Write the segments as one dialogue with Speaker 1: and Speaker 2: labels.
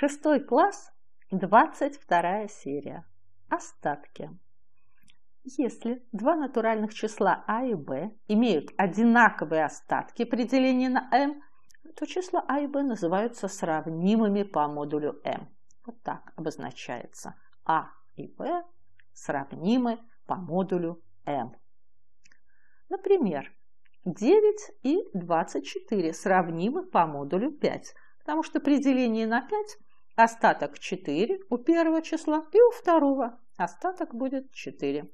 Speaker 1: Шестой класс, 22 серия. Остатки. Если два натуральных числа а и b имеют одинаковые остатки при делении на m, то числа а и b называются сравнимыми по модулю m. Вот так обозначается. а и b сравнимы по модулю m. Например, 9 и 24 сравнимы по модулю 5, потому что при делении на 5 остаток 4 у первого числа и у второго остаток будет 4.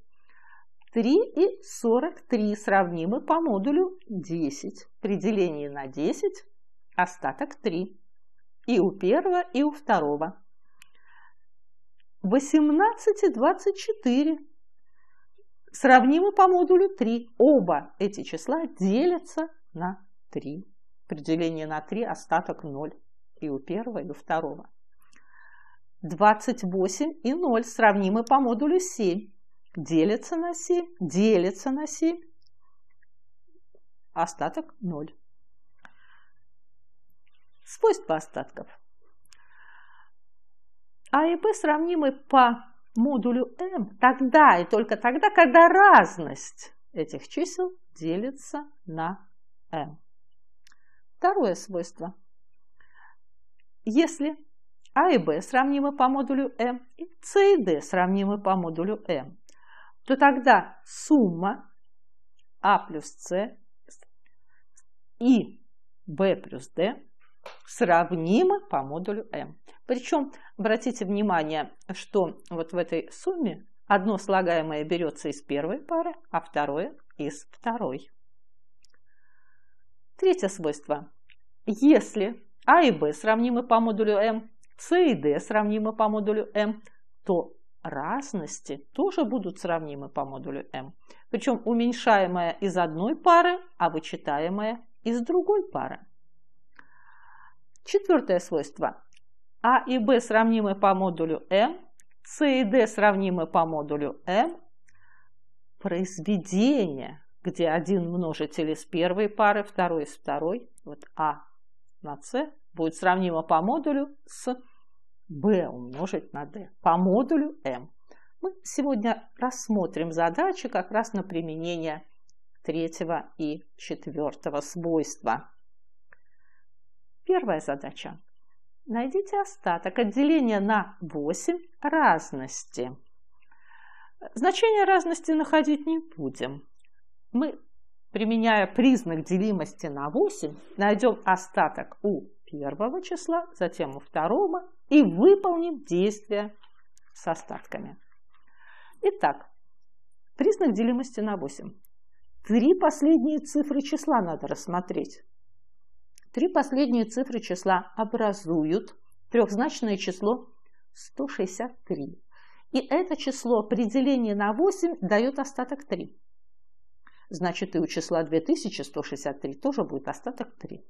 Speaker 1: 3 и 43 сравнимы по модулю 10. При делении на 10 остаток 3 и у первого, и у второго. 18 и 24 сравнимы по модулю 3. Оба эти числа делятся на 3. При делении на 3 остаток 0 и у первого, и у второго. 28 и 0 сравнимы по модулю 7. Делится на 7, делится на 7. Остаток 0. Свойства остатков. А и b сравнимы по модулю m тогда и только тогда, когда разность этих чисел делится на m. Второе свойство. Если а и Б сравнимы по модулю М, и С и Д сравнимы по модулю М, то тогда сумма А плюс С и Б плюс D сравнимы по модулю M. Причем, обратите внимание, что вот в этой сумме одно слагаемое берется из первой пары, а второе из второй. Третье свойство. Если А и Б сравнимы по модулю М, с и D сравнимы по модулю М, то разности тоже будут сравнимы по модулю М. Причем уменьшаемая из одной пары, а вычитаемая из другой пары. Четвертое свойство. А и Б сравнимы по модулю М, С и Д сравнимы по модулю М. Произведение, где один множитель из первой пары, второй из второй, вот А на c будет сравнимо по модулю с b умножить на d по модулю m. Мы сегодня рассмотрим задачи как раз на применение третьего и четвертого свойства. Первая задача. Найдите остаток отделения на 8 разности. Значение разности находить не будем. Мы применяя признак делимости на 8, найдем остаток у первого числа, затем у второго и выполним действие с остатками. Итак, признак делимости на 8. Три последние цифры числа надо рассмотреть. Три последние цифры числа образуют трехзначное число 163. И это число при делении на 8 дает остаток 3. Значит, и у числа 2163 тоже будет остаток 3.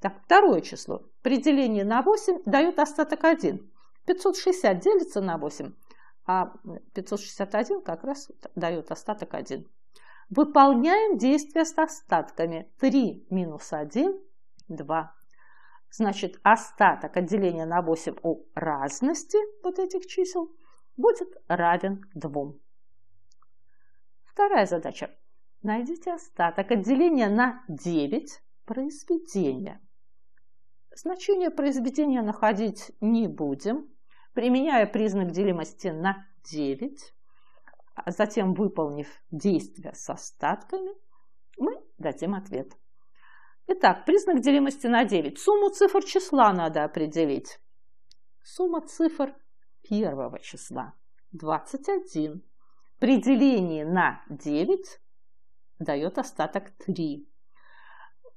Speaker 1: Так, второе число. При делении на 8 дает остаток 1. 560 делится на 8, а 561 как раз дает остаток 1. Выполняем действия с остатками. 3 минус 1 – 2. Значит, остаток деления на 8 у разности вот этих чисел будет равен 2. Вторая задача. Найдите остаток отделения на 9 произведения. Значение произведения находить не будем. Применяя признак делимости на 9, а затем выполнив действие с остатками, мы дадим ответ. Итак, признак делимости на 9. Сумму цифр числа надо определить. Сумма цифр первого числа 21. При делении на 9 дает остаток 3.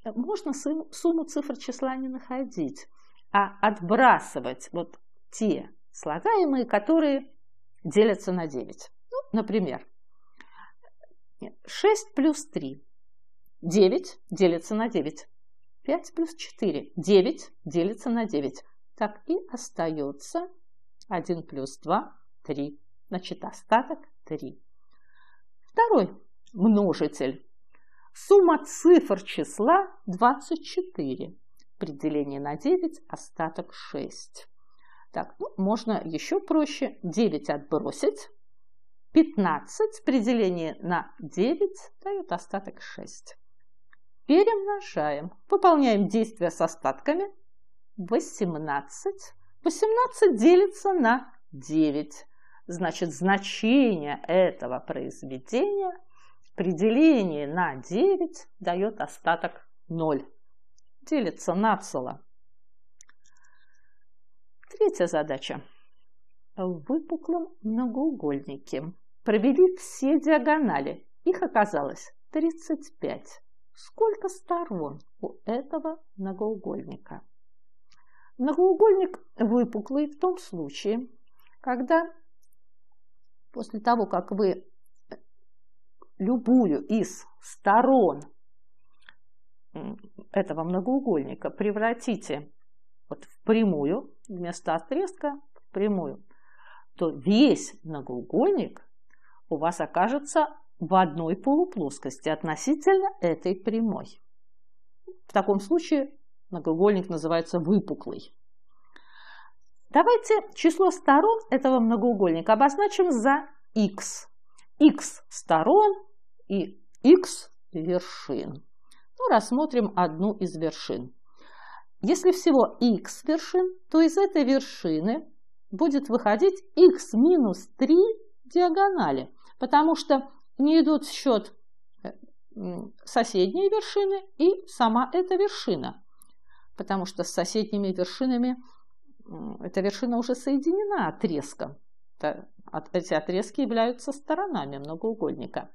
Speaker 1: Э, можно сумму цифр числа не находить, а отбрасывать вот те слагаемые, которые делятся на 9. Ну, например, 6 плюс 3. 9 делится на 9. 5 плюс 4. 9 делится на 9. Так и остается 1 плюс 2, 3. Значит, остаток 3. Второй множитель. Сумма цифр числа 24. При делении на 9 остаток 6. Так, ну, можно еще проще. 9 отбросить. 15 при делении на 9 дает остаток 6. Перемножаем. Выполняем действия с остатками. 18. 18 делится на 9. Значит, значение этого произведения – при делении на 9 дает остаток 0. Делится на цело. Третья задача. В выпуклом многоугольнике провели все диагонали. Их оказалось 35. Сколько сторон у этого многоугольника? Многоугольник выпуклый в том случае, когда после того, как вы любую из сторон этого многоугольника превратите вот в прямую, вместо отрезка в прямую, то весь многоугольник у вас окажется в одной полуплоскости относительно этой прямой. В таком случае многоугольник называется выпуклый. Давайте число сторон этого многоугольника обозначим за x. x сторон и x вершин. Ну, рассмотрим одну из вершин. Если всего x вершин, то из этой вершины будет выходить x минус 3 диагонали, потому что не идут в счет э, соседние вершины и сама эта вершина, потому что с соседними вершинами эта вершина уже соединена отрезком. Эти отрезки являются сторонами многоугольника.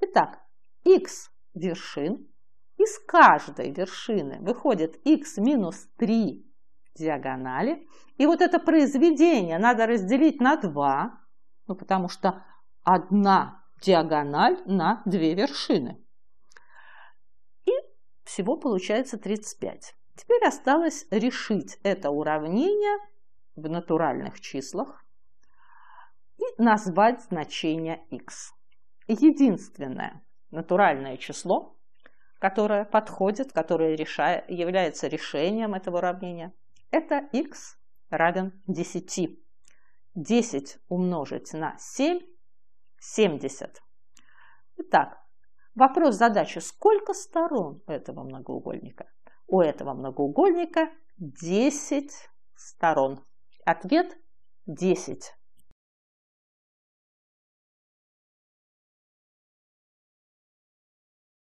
Speaker 1: Итак, x вершин. Из каждой вершины выходит x минус 3 диагонали. И вот это произведение надо разделить на 2, ну, потому что одна диагональ на две вершины. И всего получается 35. Теперь осталось решить это уравнение в натуральных числах и назвать значение x единственное натуральное число, которое подходит, которое реша... является решением этого уравнения, это x равен 10. 10 умножить на 7 – 70. Итак, вопрос задачи, сколько сторон у этого многоугольника? У этого многоугольника 10 сторон. Ответ 10.